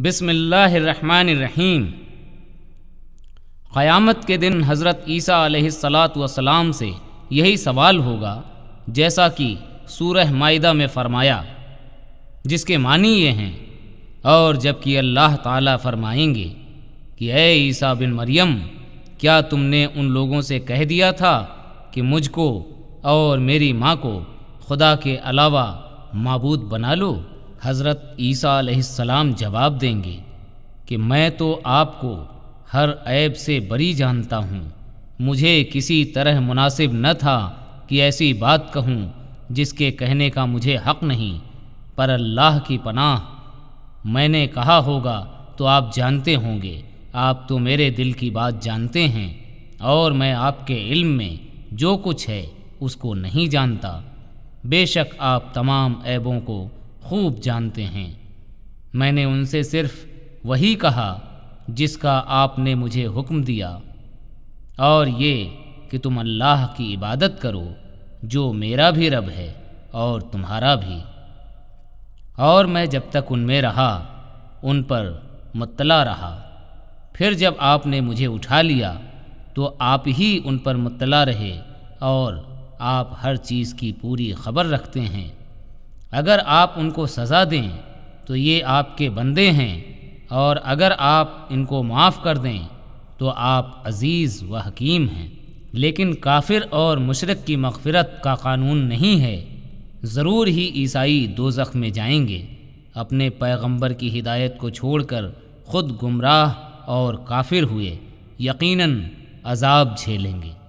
بسم اللہ الرحمن الرحیم قیامت کے دن حضرت عیسیٰ علیہ السلاۃ والسلام سے یہی سوال ہوگا جیسا کہ سورہ معدہ میں فرمایا جس کے معنی یہ ہیں اور جب کہ اللہ تعالیٰ فرمائیں گے کہ اے عیسیٰ بن مریم کیا تم نے ان لوگوں سے کہہ دیا تھا کہ مجھ کو اور میری ماں کو خدا کے علاوہ معبود بنا لو حضرت عیسیٰ علیہ السلام جواب دیں گے کہ میں تو آپ کو ہر عیب سے بری جانتا ہوں مجھے کسی طرح مناسب نہ تھا کہ ایسی بات کہوں جس کے کہنے کا مجھے حق نہیں پر اللہ کی پناہ میں نے کہا ہوگا تو آپ جانتے ہوں گے آپ تو میرے دل کی بات جانتے ہیں اور میں آپ کے علم میں جو کچھ ہے اس کو نہیں جانتا بے شک آپ تمام عیبوں کو خوب جانتے ہیں میں نے ان سے صرف وہی کہا جس کا آپ نے مجھے حکم دیا اور یہ کہ تم اللہ کی عبادت کرو جو میرا بھی رب ہے اور تمہارا بھی اور میں جب تک ان میں رہا ان پر مطلع رہا پھر جب آپ نے مجھے اٹھا لیا تو آپ ہی ان پر مطلع رہے اور آپ ہر چیز کی پوری خبر رکھتے ہیں اگر آپ ان کو سزا دیں تو یہ آپ کے بندے ہیں اور اگر آپ ان کو معاف کر دیں تو آپ عزیز و حکیم ہیں لیکن کافر اور مشرق کی مغفرت کا قانون نہیں ہے ضرور ہی عیسائی دو میں جائیں گے اپنے پیغمبر کی ہدایت کو چھوڑ کر خود گمراہ اور کافر ہوئے یقیناً عذاب جھیلیں گے